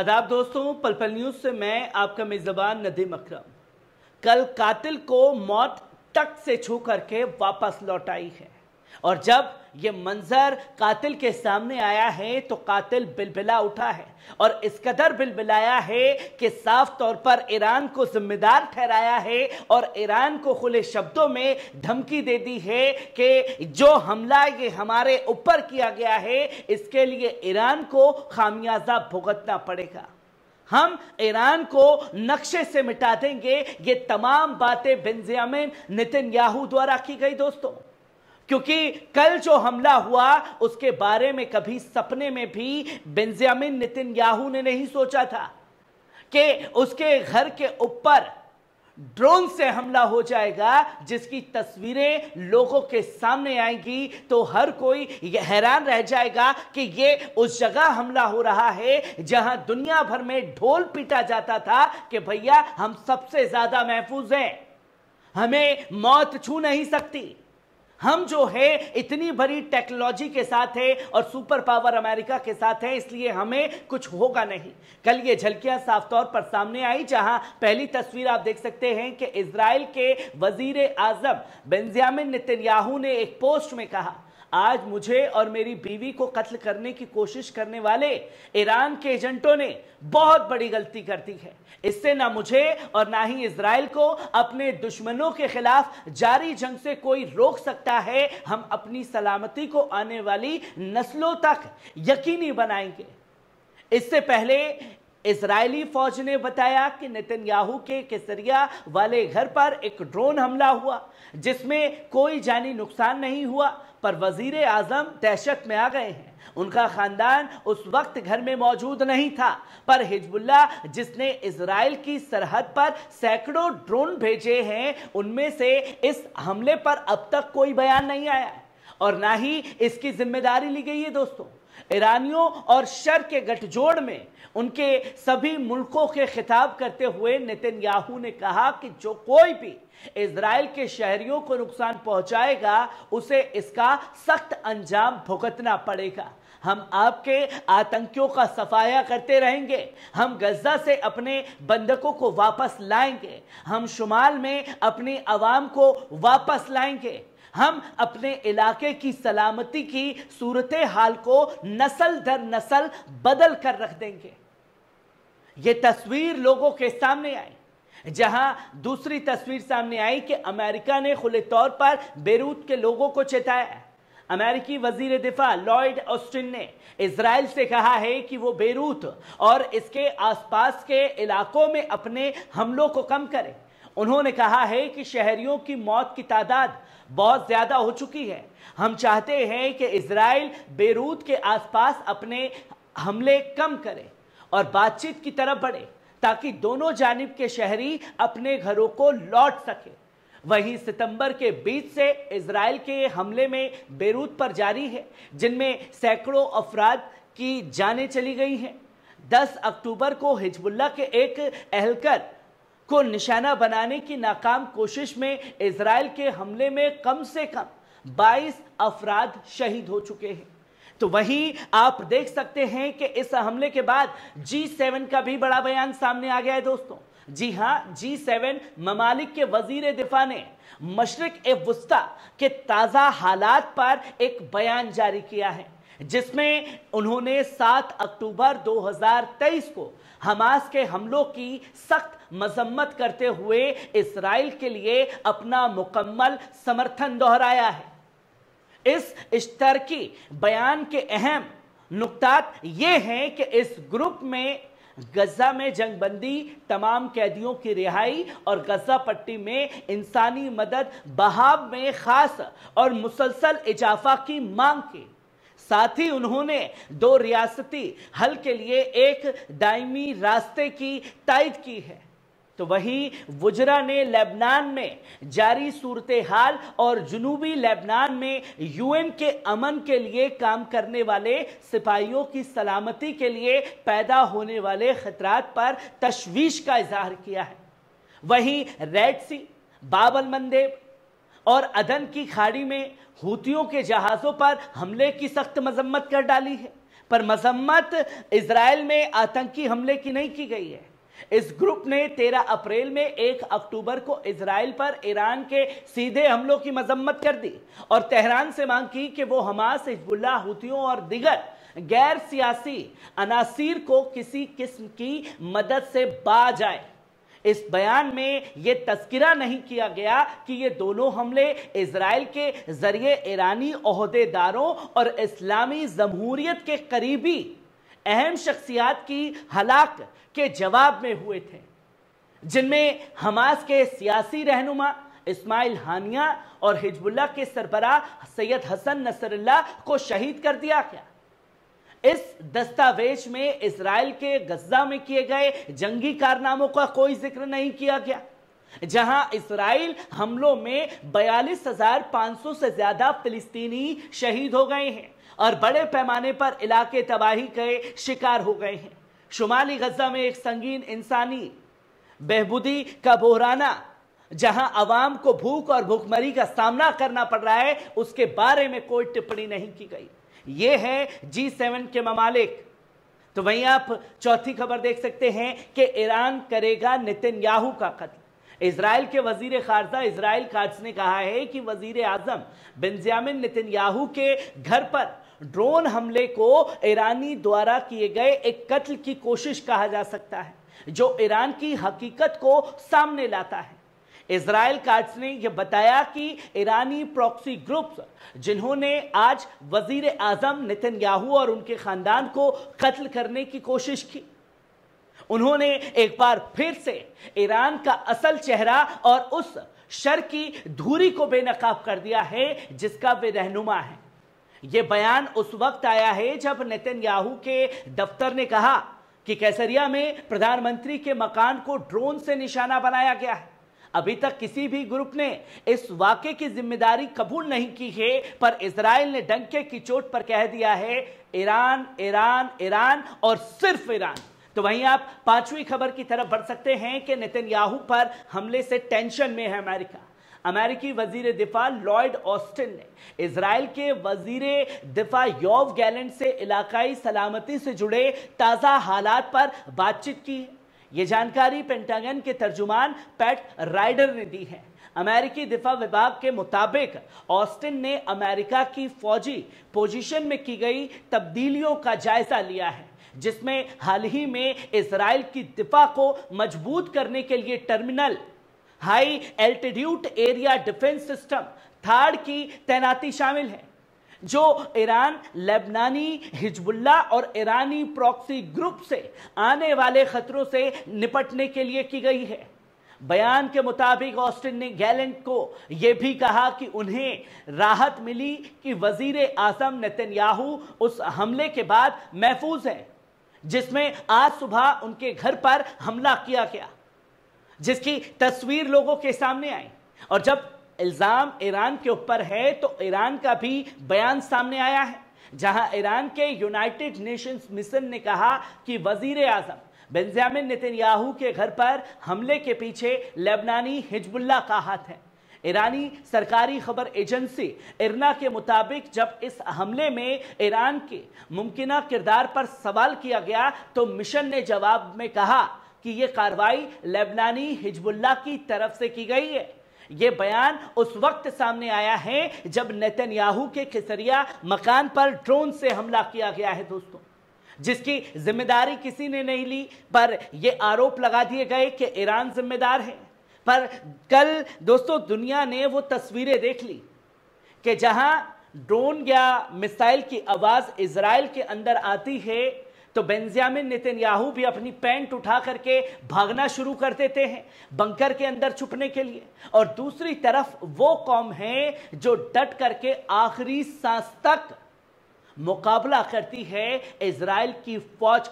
आदाब दोस्तों पलपल न्यूज से मैं आपका मेजबान नदीम अकरम कल कातिल को मौत तक से छू करके वापस लौट आई है और जब ये मंजर कातिल के सामने आया है तो कातिल बिलबिला उठा है और इस कदर बिलबिलाया है कि साफ तौर पर ईरान को जिम्मेदार ठहराया है और ईरान को खुले शब्दों में धमकी दे दी है कि जो हमला ये हमारे ऊपर किया गया है इसके लिए ईरान को खामियाजा भुगतना पड़ेगा हम ईरान को नक्शे से मिटा देंगे ये तमाम बातें बेंजियामिन नितिन याहू द्वारा की गई दोस्तों क्योंकि कल जो हमला हुआ उसके बारे में कभी सपने में भी बेंजामिन नितिन याहू ने नहीं सोचा था कि उसके घर के ऊपर ड्रोन से हमला हो जाएगा जिसकी तस्वीरें लोगों के सामने आएंगी तो हर कोई हैरान रह जाएगा कि ये उस जगह हमला हो रहा है जहां दुनिया भर में ढोल पीटा जाता था कि भैया हम सबसे ज्यादा महफूज हैं हमें मौत छू नहीं सकती हम जो है इतनी बड़ी टेक्नोलॉजी के साथ है और सुपर पावर अमेरिका के साथ है इसलिए हमें कुछ होगा नहीं कल ये झलकियां साफ तौर पर सामने आई जहां पहली तस्वीर आप देख सकते हैं कि इसराइल के वजीर आजम बेंजामिन नितिन ने एक पोस्ट में कहा आज मुझे और मेरी बीवी को कत्ल करने की कोशिश करने वाले ईरान के एजेंटों ने बहुत बड़ी गलती कर दी है इससे ना मुझे और ना ही इसराइल को अपने दुश्मनों के खिलाफ जारी जंग से कोई रोक सकता है हम अपनी सलामती को आने वाली नस्लों तक यकीनी बनाएंगे इससे पहले इसराइली फौज ने बताया कि नितिनयाहू के केसरिया वाले घर पर एक ड्रोन हमला हुआ जिसमें कोई जानी नुकसान नहीं हुआ पर वजीर आजम दहशत में आ गए हैं उनका खानदान उस वक्त घर में मौजूद नहीं था पर हिजबुल्ला जिसने इसराइल की सरहद पर सैकड़ों ड्रोन भेजे हैं उनमें से इस हमले पर अब तक कोई बयान नहीं आया और ना ही इसकी जिम्मेदारी ली गई है दोस्तों ईरानियों और शर के गठजोड़ में उनके सभी मुल्कों के खिताब करते हुए नितिन ने कहा कि जो कोई भी इसराइल के शहरियों को नुकसान पहुंचाएगा उसे इसका सख्त अंजाम भुगतना पड़ेगा हम आपके आतंकियों का सफाया करते रहेंगे हम गजा से अपने बंधकों को वापस लाएंगे हम शुमाल में अपनी आवाम को वापस लाएंगे हम अपने इलाके की सलामती की सूरत हाल को नस्ल दर नस्ल बदल कर रख देंगे ये तस्वीर लोगों के सामने आई जहां दूसरी तस्वीर सामने आई कि अमेरिका ने खुले तौर पर बेरूत के लोगों को चेताया अमेरिकी वजीर दिफा लॉयड ऑस्टिन ने इसराइल से कहा है कि वो बेरूत और इसके आसपास के इलाकों में अपने हमलों को कम करें उन्होंने कहा है कि शहरियों की मौत की तादाद बहुत ज़्यादा हो चुकी है हम चाहते हैं कि इसराइल बेरूत के आसपास अपने हमले कम करे और बातचीत की तरफ बढ़े ताकि दोनों जानब के शहरी अपने घरों को लौट सके वहीं सितंबर के बीच से इसराइल के हमले में बेरूत पर जारी है जिनमें सैकड़ों अफराद की जानें चली गई हैं 10 अक्टूबर को हिजबुल्ला के एक अहलकर को निशाना बनाने की नाकाम कोशिश में इसराइल के हमले में कम से कम 22 अफराद शहीद हो चुके हैं तो वहीं आप देख सकते हैं कि इस हमले के बाद जी सेवन का भी बड़ा बयान सामने आ गया है दोस्तों जी हां जी सेवन ममालिक के वजीर दिफा ने मशरक ए वस्ता के ताज़ा हालात पर एक बयान जारी किया है जिसमें उन्होंने 7 अक्टूबर 2023 को हमास के हमलों की सख्त मजम्मत करते हुए इसराइल के लिए अपना मुकम्मल समर्थन दोहराया है इस स्तर की बयान के अहम नुकतात ये हैं कि इस ग्रुप में गजा में जंगबंदी तमाम कैदियों की रिहाई और गजा पट्टी में इंसानी मदद बहाव में खास और मुसलसल इजाफा की मांग की साथ ही उन्होंने दो रियासती हल के लिए एक दायमी रास्ते की तायद की है तो वहीं वुजरा ने लेबनान में जारी सूरत हाल और जुनूबी लेबनान में यूएन के अमन के लिए काम करने वाले सिपाहियों की सलामती के लिए पैदा होने वाले खतरात पर तशवीश का इजहार किया है वहीं रेड सी बाबल मंदेब और अदन की खाड़ी में हूतियों के जहाज़ों पर हमले की सख्त मजम्मत कर डाली है पर मजम्मत इसराइल में आतंकी हमले की नहीं की गई है इस ग्रुप ने 13 अप्रैल में 1 अक्टूबर को इसराइल पर ईरान के सीधे हमलों की मजम्मत कर दी और तेहरान से मांग की कि वो हमास हिजबुल्ला हूतियों और दिगर गैर सियासी अनासिर को किसी किस्म की मदद से बा जाए इस बयान में यह तस्करा नहीं किया गया कि ये दोनों हमले इसराइल के जरिए ईरानी अहदेदारों और इस्लामी जमहूरियत के करीबी अहम शख्सियात की हलाक के जवाब में हुए थे जिनमें हमास के सियासी रहनुमा इस्माइल हानिया और हिजबुल्ला के सरबराह सैयद हसन नसरुल्ला को शहीद कर दिया गया इस दस्तावेज में इसराइल के गजा में किए गए जंगी कारनामों का कोई जिक्र नहीं किया गया जहां इसराइल हमलों में बयालीस हजार पांच सौ से ज्यादा फिलिस्तीनी शहीद हो गए हैं और बड़े पैमाने पर इलाके तबाही के शिकार हो गए हैं शुमाली गजा में एक संगीन इंसानी बहबुदी का बोहराना जहां आवाम को भूख और भूखमरी का सामना करना पड़ रहा है उसके बारे में कोई टिप्पणी नहीं की गई ये है जी सेवन के ममालिक तो वहीं आप चौथी खबर देख सकते हैं कि ईरान करेगा नितिनयाहू का कत्ल इसराइल के वजीर खारजा इसराइल काज ने कहा है कि वजीर आजम बेंजामिन नितिनयाहू के घर पर ड्रोन हमले को ईरानी द्वारा किए गए एक कत्ल की कोशिश कहा जा सकता है जो ईरान की हकीकत को सामने लाता है इसराइल कार्ड्स ने यह बताया कि ईरानी प्रॉक्सी ग्रुप्स जिन्होंने आज वजीर आजम नितिन याहू और उनके खानदान को कत्ल करने की कोशिश की उन्होंने एक बार फिर से ईरान का असल चेहरा और उस शर की धूरी को बेनकाब कर दिया है जिसका वे रहनुमा है यह बयान उस वक्त आया है जब नितिन याहू के दफ्तर ने कहा कि कैसरिया में प्रधानमंत्री के मकान को ड्रोन से निशाना बनाया गया है अभी तक किसी भी ग्रुप ने इस वाक्य की जिम्मेदारी कबूल नहीं की है पर इसराइल ने डंके की चोट पर कह दिया है ईरान ईरान ईरान और सिर्फ ईरान तो वहीं आप पांचवी खबर की तरफ बढ़ सकते हैं कि नितिन याहू पर हमले से टेंशन में है अमेरिका अमेरिकी वजीर दिफा लॉयड ऑस्टिन ने इसराइल के वजीर दिफा योव गैलेंट से इलाकाई सलामती से जुड़े ताज़ा हालात पर बातचीत की ये जानकारी पेंटागन के तर्जुमान पैट राइडर ने दी है अमेरिकी दिफा विभाग के मुताबिक ऑस्टिन ने अमेरिका की फौजी पोजीशन में की गई तब्दीलियों का जायजा लिया है जिसमें हाल ही में इसराइल की दिफा को मजबूत करने के लिए terminal high altitude area defence system THAAD की तैनाती शामिल है जो ईरान लेबनानी हिजबुल्ला और ईरानी प्रॉक्सी ग्रुप से आने वाले खतरों से निपटने के लिए की गई है बयान के मुताबिक ऑस्टिन ने गैलेंट को यह भी कहा कि उन्हें राहत मिली कि वजीर आजम नेतन्याहू उस हमले के बाद महफूज हैं जिसमें आज सुबह उनके घर पर हमला किया गया जिसकी तस्वीर लोगों के सामने आई और जब इल्ज़ाम ईरान के ऊपर है तो ईरान का भी बयान सामने आया है जहां ईरान के यूनाइटेड नेशंस मिशन ने कहा कि वजीर आजम बेंजामिन नितिनयाहू के घर पर हमले के पीछे लेबनानी हिजबुल्ला का हाथ है ईरानी सरकारी खबर एजेंसी इरना के मुताबिक जब इस हमले में ईरान के मुमकिन किरदार पर सवाल किया गया तो मिशन ने जवाब में कहा कि यह कार्रवाई लेबनानी हिजबुल्ला की तरफ से की गई है यह बयान उस वक्त सामने आया है जब नेतन्याहू के खिसरिया मकान पर ड्रोन से हमला किया गया है दोस्तों जिसकी जिम्मेदारी किसी ने नहीं ली पर यह आरोप लगा दिए गए कि ईरान जिम्मेदार है पर कल दोस्तों दुनिया ने वो तस्वीरें देख ली कि जहां ड्रोन या मिसाइल की आवाज इसराइल के अंदर आती है तो बेंजामिन नितिनयाहू भी अपनी पैंट उठा करके भागना शुरू कर देते हैं बंकर के अंदर छुपने के लिए और दूसरी तरफ वो कौम है जो डट करके आखिरी सांस तक मुकाबला करती है इसराइल की फौज